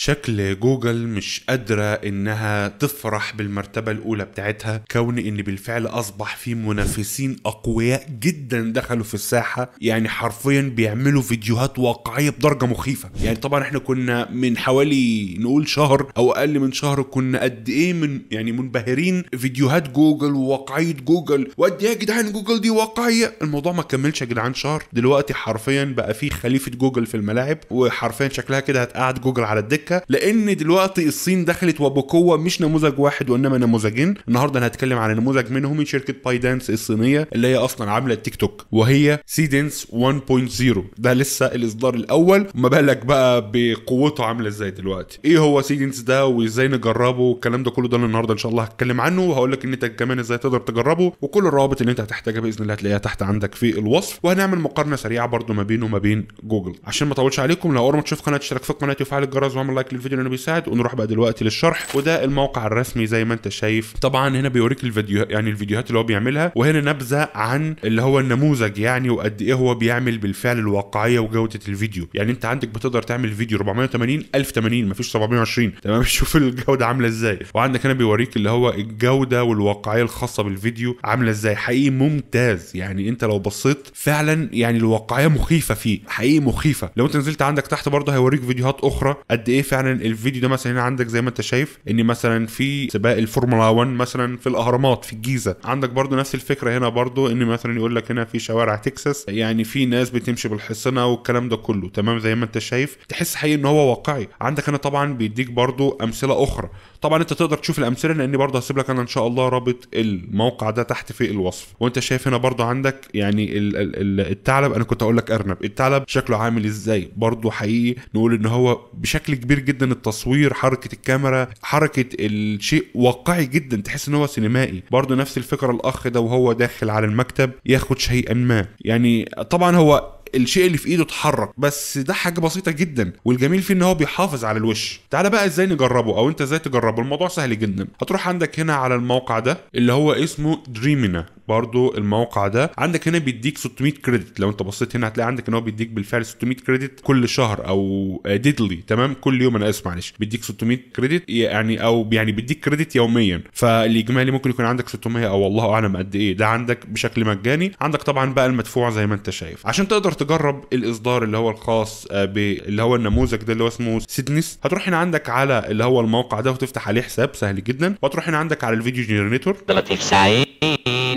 شكل جوجل مش قادرة إنها تفرح بالمرتبة الأولى بتاعتها كون إن بالفعل أصبح في منافسين أقوياء جدا دخلوا في الساحة يعني حرفيا بيعملوا فيديوهات واقعية بدرجة مخيفة يعني طبعا إحنا كنا من حوالي نقول شهر أو أقل من شهر كنا قد إيه من يعني منبهرين فيديوهات جوجل وواقعية جوجل وقد إيه يا جدعان جوجل دي واقعية الموضوع ما كملش يا جدعان شهر دلوقتي حرفيا بقى في خليفة جوجل في الملاعب وحرفيا شكلها كده هتقعد جوجل على الدكة الشركه لان دلوقتي الصين دخلت وبقوه مش نموذج واحد وانما نموذجين النهارده انا هتكلم عن نموذج منهم من شركه باي دانس الصينيه اللي هي اصلا عامله التيك توك وهي سيدنس 1.0 ده لسه الاصدار الاول ما بالك بقى بقوته عامله ازاي دلوقتي ايه هو سيدنس ده وازاي نجربه والكلام ده كله ده النهارده ان شاء الله هتكلم عنه وهقول لك ان انت كمان ازاي تقدر تجربه وكل الروابط اللي انت هتحتاجها باذن الله هتلاقيها تحت عندك في الوصف وهنعمل مقارنه سريعه برده ما بينه وما بين جوجل عشان ما اطولش عليكم لو اول ما تشوف قناه اشترك في القناه وفعل الجرس واعمل لايك للفيديو لانه بيساعد ونروح بقى دلوقتي للشرح وده الموقع الرسمي زي ما انت شايف طبعا هنا بيوريك الفيديو يعني الفيديوهات اللي هو بيعملها وهنا نبذه عن اللي هو النموذج يعني وقد ايه هو بيعمل بالفعل الواقعيه وجوده الفيديو يعني انت عندك بتقدر تعمل فيديو 480 1080 مفيش 720 تمام شوف الجوده عامله ازاي وعندك هنا بيوريك اللي هو الجوده والواقعيه الخاصه بالفيديو عامله ازاي حقيقي ممتاز يعني انت لو بصيت فعلا يعني الواقعيه مخيفه فيه حقيقي مخيفه لو انت نزلت عندك تحت برضه هيوريك فيديوهات اخرى قد ايه فعلا الفيديو ده مثلا هنا عندك زي ما انت شايف ان مثلا في سباق الفورمولا 1 مثلا في الاهرامات في الجيزه عندك برضو نفس الفكره هنا برضو ان مثلا يقول لك هنا في شوارع تكساس يعني في ناس بتمشي بالحصنه والكلام ده كله تمام زي ما انت شايف تحس حقيقي ان هو واقعي عندك هنا طبعا بيديك برضو امثله اخرى طبعا انت تقدر تشوف الامثله لاني برضه هسيب لك انا ان شاء الله رابط الموقع ده تحت في الوصف وانت شايف هنا برضه عندك يعني ال ال الثعلب انا كنت اقول لك ارنب الثعلب شكله عامل ازاي برضه حقيقي نقول ان هو بشكل كبير كتير جدا التصوير حركه الكاميرا حركه الشيء واقعي جدا تحس ان هو سينمائي برضه نفس الفكره الاخ ده وهو داخل على المكتب ياخد شيئا ما يعني طبعا هو الشيء اللي في ايده اتحرك بس ده حاجه بسيطه جدا والجميل فيه ان هو بيحافظ على الوش تعالى بقى ازاي نجربه او انت ازاي تجربه الموضوع سهل جدا هتروح عندك هنا على الموقع ده اللي هو اسمه دريمينا برضو الموقع ده عندك هنا بيديك 600 كريدت لو انت بصيت هنا هتلاقي عندك ان هو بيديك بالفعل 600 كريدت كل شهر او ديدلي آه، تمام كل يوم انا اسف معلش بيديك 600 كريدت يعني او يعني بيديك كريدت يوميا فالاجمالي ممكن يكون عندك 600 او والله اعلم قد ايه ده عندك بشكل مجاني عندك طبعا بقى المدفوع زي ما انت شايف عشان تقدر تجرب الاصدار اللي هو الخاص آه، ب اللي هو النموذج ده اللي هو اسمه سيدنس هتروح هنا عندك على اللي هو الموقع ده وتفتح عليه حساب سهل جدا وهتروح هنا عندك على الفيديو جنريتور ده لطيف سعيد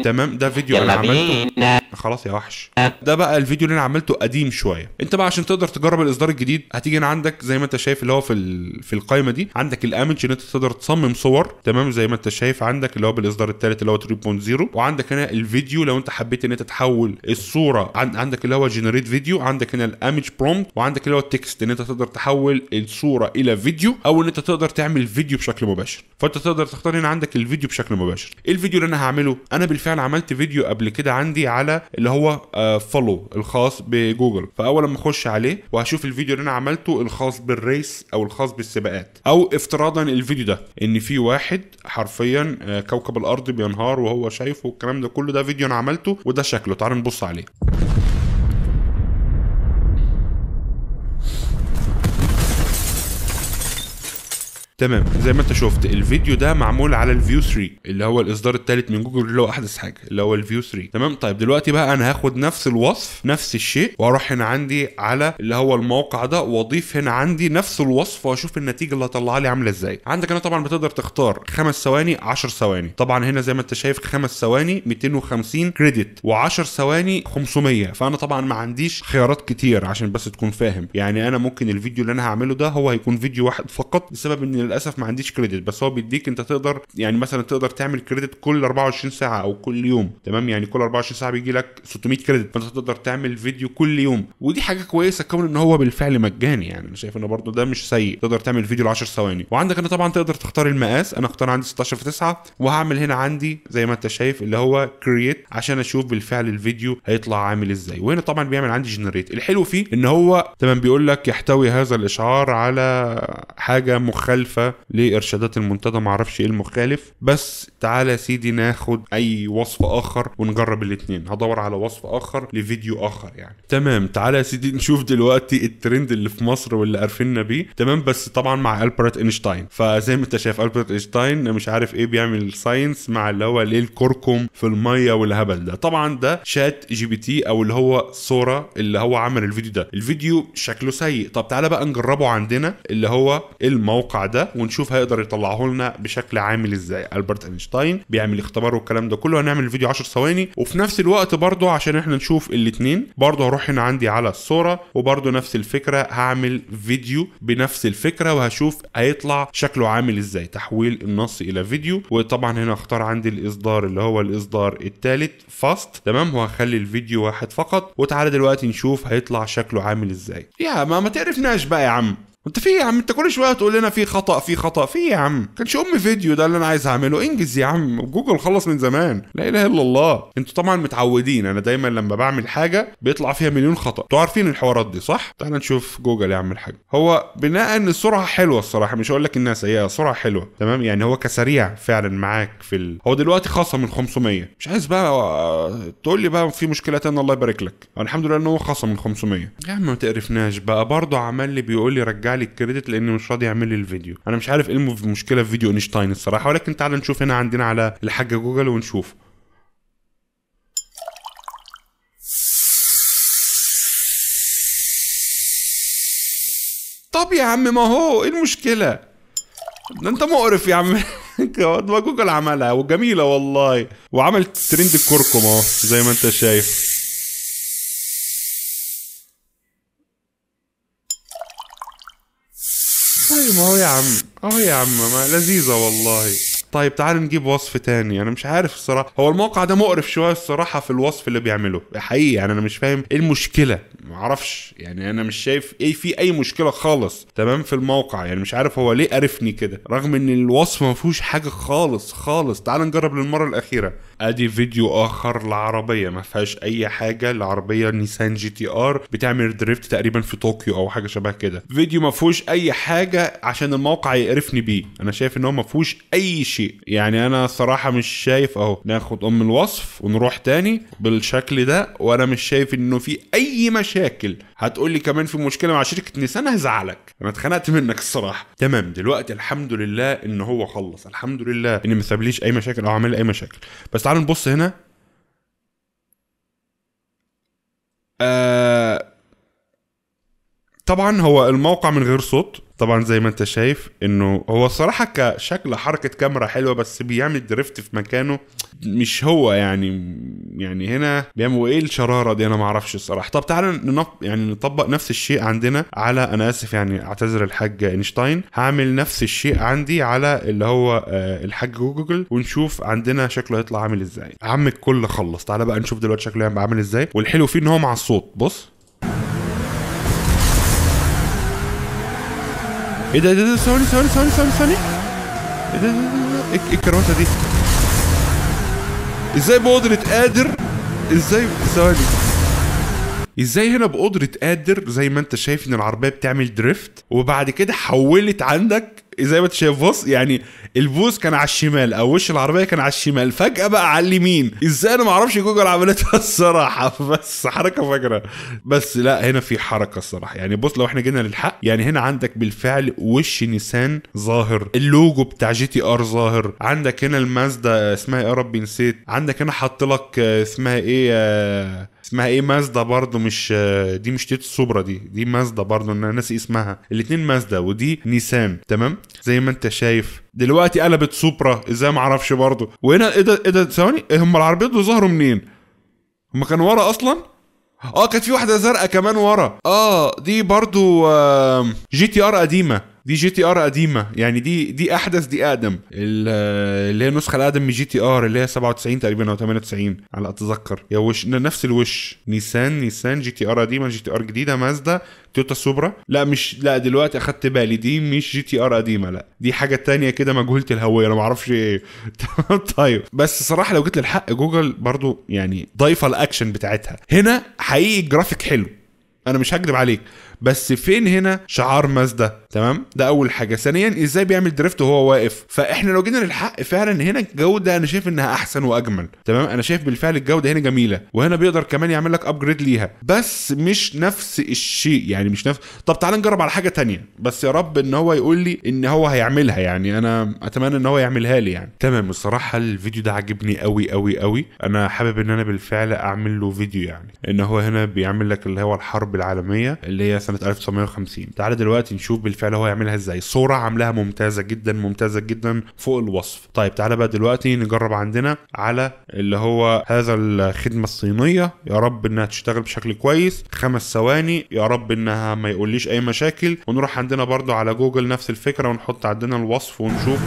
تمام τα βίντεο خلاص يا وحش أه. ده بقى الفيديو اللي انا عملته قديم شويه انت بقى عشان تقدر تجرب الاصدار الجديد هتيجي هنا عندك زي ما انت شايف اللي هو في ال... في القائمه دي عندك الامج ان انت تقدر تصمم صور تمام زي ما انت شايف عندك اللي هو بالاصدار الثالث اللي هو 3.0 وعندك هنا الفيديو لو انت حبيت ان انت تحول الصوره عندك اللي هو جنريت فيديو عندك هنا الامج برومبت وعندك اللي هو التكست ان انت تقدر تحول الصوره الى فيديو او ان انت تقدر تعمل فيديو بشكل مباشر فانت تقدر تختار هنا عندك الفيديو بشكل مباشر الفيديو اللي انا هعمله انا بالفعل عملت فيديو قبل كده عندي على اللي هو فولو آه، الخاص بجوجل فاول ما اخش عليه وهشوف الفيديو اللي انا عملته الخاص بالريس او الخاص بالسباقات او افتراضا الفيديو ده ان في واحد حرفيا آه، كوكب الارض بينهار وهو شايفه الكلام ده كله ده فيديو انا عملته وده شكله تعال نبص عليه تمام زي ما انت شفت الفيديو ده معمول على الفيو 3 اللي هو الاصدار الثالث من جوجل اللي هو احدث حاجه اللي هو الفيو 3 تمام طيب دلوقتي بقى انا هاخد نفس الوصف نفس الشيء واروح هنا عندي على اللي هو الموقع ده واضيف هنا عندي نفس الوصف واشوف النتيجه اللي هطلعها لي عامله ازاي عندك هنا طبعا بتقدر تختار خمس ثواني 10 ثواني طبعا هنا زي ما انت شايف خمس ثواني 250 كريدت و10 ثواني 500 فانا طبعا ما عنديش خيارات كتير عشان بس تكون فاهم يعني انا ممكن الفيديو اللي انا هعمله ده هو هيكون فيديو واحد فقط بسبب ان للاسف ما عنديش كريدت بس هو بيديك انت تقدر يعني مثلا تقدر تعمل كريدت كل 24 ساعه او كل يوم تمام يعني كل 24 ساعه بيجي لك 600 كريدت فانت تقدر تعمل فيديو كل يوم ودي حاجه كويسه كون ان هو بالفعل مجاني يعني انا شايف انه برده ده مش سيء تقدر تعمل فيديو ل 10 ثواني وعندك انا طبعا تقدر تختار المقاس انا اختار عندي 16 في 9 وهعمل هنا عندي زي ما انت شايف اللي هو كرييت عشان اشوف بالفعل الفيديو هيطلع عامل ازاي وهنا طبعا بيعمل عندي جنريت الحلو فيه ان هو تمام بيقول لك يحتوي هذا الاشعار على حاجه مخالفه مخالفه لارشادات المنتدى معرفش ايه المخالف بس تعالى يا سيدي ناخد اي وصف اخر ونجرب الاثنين هدور على وصف اخر لفيديو اخر يعني تمام تعالى يا سيدي نشوف دلوقتي الترند اللي في مصر واللي عارفيننا بيه تمام بس طبعا مع البرت اينشتاين فزي ما انت شايف البرت اينشتاين مش عارف ايه بيعمل ساينس مع اللي هو ليه الكركم في الميه والهبل ده طبعا ده شات جي بي تي او اللي هو صوره اللي هو عمل الفيديو ده الفيديو شكله سيء طب تعالى بقى نجربه عندنا اللي هو الموقع ده ونشوف هيقدر يطلعه لنا بشكل عامل ازاي البرت اينشتاين بيعمل اختبار والكلام ده كله هنعمل الفيديو 10 ثواني وفي نفس الوقت برضه عشان احنا نشوف الاثنين برضه هروح هنا عندي على الصوره وبرضه نفس الفكره هعمل فيديو بنفس الفكره وهشوف هيطلع شكله عامل ازاي تحويل النص الى فيديو وطبعا هنا اختار عندي الاصدار اللي هو الاصدار الثالث فاست تمام وهخلي الفيديو واحد فقط وتعالى دلوقتي نشوف هيطلع شكله عامل ازاي يا ما ما تعرفناش بقى يا عم انت في يا عم انت كل شويه تقول لنا في خطا في خطا في يا عم كانش ام فيديو ده اللي انا عايز اعمله انجز يا عم جوجل خلص من زمان لا اله الا الله انتوا طبعا متعودين انا دايما لما بعمل حاجه بيطلع فيها مليون خطا انتوا عارفين الحوارات دي صح تعال نشوف جوجل يعمل حاجه هو بناء ان السرعه حلوه الصراحه مش هقول لك انها سيئه سرعه حلوه تمام يعني هو كسريع فعلا معاك في ال... هو دلوقتي خاصه من 500 مش عايز بقى آه، تقول لي بقى في مشكله تانية الله يبارك لك الحمد لله ان هو خاصه من 500 يا عم ما تقرفناش بقى برضه عمال لي بيقول لي رجع لي الكريدت لاني مش راضي يعمل لي الفيديو انا مش عارف ايه المشكله في فيديو اينشتاين الصراحه ولكن تعال نشوف هنا عندنا على الحاجه جوجل ونشوف طب يا عم ما هو ايه المشكله ده انت مقرف يا عم ما جوجل عملها وجميله والله وعملت ترند الكركم اهو زي ما انت شايف يا عم اه يا عم لذيذة والله طيب تعال نجيب وصف تاني انا مش عارف الصراحه هو الموقع ده مقرف شويه الصراحه في الوصف اللي بيعمله حقيقي يعني انا مش فاهم ايه المشكله معرفش يعني انا مش شايف ايه في اي مشكله خالص تمام في الموقع يعني مش عارف هو ليه قرفني كده رغم ان الوصف ما فيهوش حاجه خالص خالص تعال نجرب للمره الاخيره ادي فيديو اخر لعربيه ما فيهاش اي حاجه لعربيه نيسان جي تي ار بتعمل دريفت تقريبا في طوكيو او حاجه شبه كده فيديو ما فيهوش اي حاجه عشان الموقع يقرفني بيه انا شايف ان هو ما فيهوش اي شيء شيء يعني انا صراحه مش شايف اهو ناخد ام الوصف ونروح تاني بالشكل ده وانا مش شايف انه في اي مشاكل هتقول لي كمان في مشكله مع شركه نيسان هزعلك انا اتخنقت منك الصراحه تمام دلوقتي الحمد لله ان هو خلص الحمد لله ان ما سابليش اي مشاكل او عمل اي مشاكل بس تعال نبص هنا آه طبعا هو الموقع من غير صوت طبعا زي ما انت شايف انه هو الصراحه كشكل حركه كاميرا حلوه بس بيعمل دريفت في مكانه مش هو يعني يعني هنا بيعمل ايه الشراره دي انا معرفش الصراحه طب تعالى ننط يعني نطبق نفس الشيء عندنا على انا اسف يعني اعتذر الحاج اينشتاين هعمل نفس الشيء عندي على اللي هو آه، الحاج جوجل ونشوف عندنا شكله هيطلع عامل ازاي عم الكل خلص تعالى بقى نشوف دلوقتي شكله هيبقى عامل ازاي والحلو فيه ان هو مع الصوت بص ايه ده إيه ده إيه ده ثواني ثواني ثواني ثواني ثواني ايه ده إيه ده ده ايه الكروته دي ازاي بقدرة قادر ازاي ثواني ازاي هنا بقدرة قادر زي ما انت شايف ان العربية بتعمل دريفت وبعد كده حولت عندك زي ما انت شايف بص يعني البوز كان على الشمال او وش العربيه كان على الشمال فجاه بقى على اليمين ازاي انا ما اعرفش جوجل عملتها الصراحه بس حركه فجره بس لا هنا في حركه الصراحه يعني بص لو احنا جينا للحق يعني هنا عندك بالفعل وش نيسان ظاهر اللوجو بتاع جي تي ار ظاهر عندك هنا المازدا اسمها ايه يا ربي نسيت عندك هنا حط لك آه، اسمها ايه آه، اسمها ايه مازدا برضه مش دي مش تيتو سوبرا دي دي مازدا برضه انا ناسي اسمها الاثنين مازدا ودي نيسان تمام زي ما انت شايف دلوقتي قلبت سوبرا ازاي ما اعرفش برضه وهنا ايه ده ايه ده ثواني هم العربيات دول ظهروا منين هم كانوا ورا اصلا اه كانت في واحده زرقاء كمان ورا اه دي برضو آه جي تي ار قديمه دي جي تي ار قديمه يعني دي دي احدث دي اقدم اللي هي النسخه الاقدم من جي تي ار اللي هي 97 تقريبا او 98 على اتذكر يا وش نفس الوش نيسان نيسان جي تي ار قديمه جي تي ار جديده مازدا تويوتا سوبرا لا مش لا دلوقتي اخدت بالي دي مش جي تي ار قديمه لا دي حاجه تانية كده مجهوله الهويه انا ما اعرفش ايه طيب بس صراحه لو جيت للحق جوجل برضو يعني ضايفه الاكشن بتاعتها هنا حقيقي الجرافيك حلو انا مش هكدب عليك بس فين هنا شعار مازدا تمام ده اول حاجه ثانيا ازاي بيعمل دريفت وهو واقف فاحنا لو جينا للحق فعلا هنا الجوده انا شايف انها احسن واجمل تمام انا شايف بالفعل الجوده هنا جميله وهنا بيقدر كمان يعمل لك ابجريد ليها بس مش نفس الشيء يعني مش نفس طب تعال نجرب على حاجه تانية بس يا رب ان هو يقول لي ان هو هيعملها يعني انا اتمنى ان هو يعملها لي يعني تمام الصراحه الفيديو ده عجبني قوي قوي قوي انا حابب ان انا بالفعل اعمل له فيديو يعني ان هو هنا بيعمل لك اللي هو الحرب العالميه اللي هي سنه 1950 تعال دلوقتي نشوف بالفعل هو يعملها ازاي صوره عاملاها ممتازه جدا ممتازه جدا فوق الوصف طيب تعال بقى دلوقتي نجرب عندنا على اللي هو هذا الخدمه الصينيه يا رب انها تشتغل بشكل كويس خمس ثواني يا رب انها ما يقوليش اي مشاكل ونروح عندنا برضو على جوجل نفس الفكره ونحط عندنا الوصف ونشوف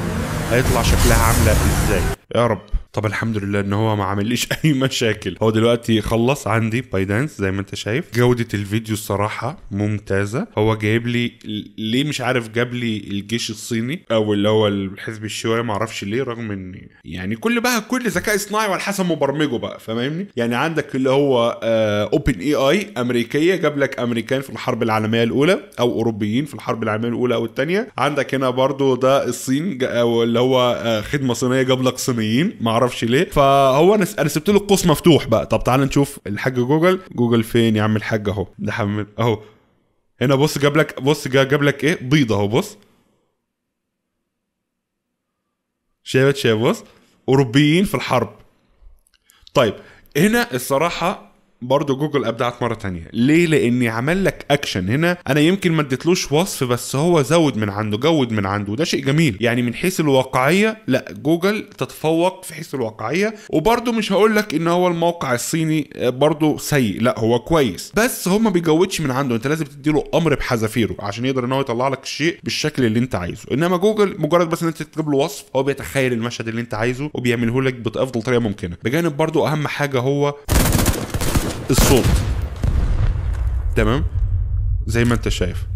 هيطلع شكلها عامله ازاي يا رب طب الحمد لله ان هو ما عمليش اي مشاكل هو دلوقتي خلص عندي باي دانس زي ما انت شايف جوده الفيديو الصراحه ممتازه هو جايب لي ليه مش عارف جاب لي الجيش الصيني او اللي هو الحزب الشيوعي ما اعرفش ليه رغم ان يعني كل بقى كل ذكاء اصطناعي وعلى حسب مبرمجه بقى فاهمني يعني عندك اللي هو اوبن اي اي امريكيه جاب لك امريكان في الحرب العالميه الاولى او اوروبيين في الحرب العالميه الاولى او الثانيه عندك هنا برضو ده الصين او اللي هو آه، خدمه صينيه جاب لك صينيين ما بعرفش ليه فهو انا سبت له القوس مفتوح بقى طب تعال نشوف الحاج جوجل جوجل فين يا عم الحاج اهو نحمل اهو هنا بص جاب لك بص جاب لك ايه بيضه اهو بص شايف شايف بص اوروبيين في الحرب طيب هنا الصراحة برضه جوجل ابدعت مره تانية ليه لاني عمل لك اكشن هنا انا يمكن ما اديتلوش وصف بس هو زود من عنده جود من عنده وده شيء جميل يعني من حيث الواقعيه لا جوجل تتفوق في حيث الواقعيه وبرضه مش هقول لك ان هو الموقع الصيني آه، برضه سيء لا هو كويس بس هو ما بيجودش من عنده انت لازم تديله امر بحذافيره عشان يقدر ان هو يطلع لك الشيء بالشكل اللي انت عايزه انما جوجل مجرد بس ان انت تكتب له وصف هو بيتخيل المشهد اللي انت عايزه وبيعمله لك بافضل طريقه ممكنه بجانب برضه اهم حاجه هو الصوت تمام زي ما انت شايف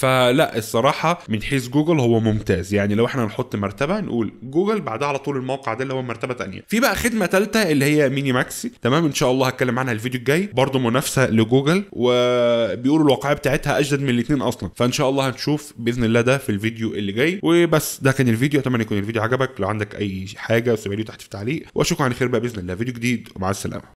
فلا الصراحه من حيث جوجل هو ممتاز يعني لو احنا نحط مرتبه نقول جوجل بعدها على طول الموقع ده اللي هو مرتبه ثانيه في بقى خدمه ثالثه اللي هي ميني ماكسي تمام ان شاء الله هتكلم عنها الفيديو الجاي برضه منافسه لجوجل وبيقولوا الواقعيه بتاعتها اجدد من الاثنين اصلا فان شاء الله هنشوف باذن الله ده في الفيديو اللي جاي وبس ده كان الفيديو اتمنى يكون الفيديو عجبك لو عندك اي حاجه سيبها لي تحت في التعليق واشوفكم على خير بقى باذن الله فيديو جديد ومع السلامه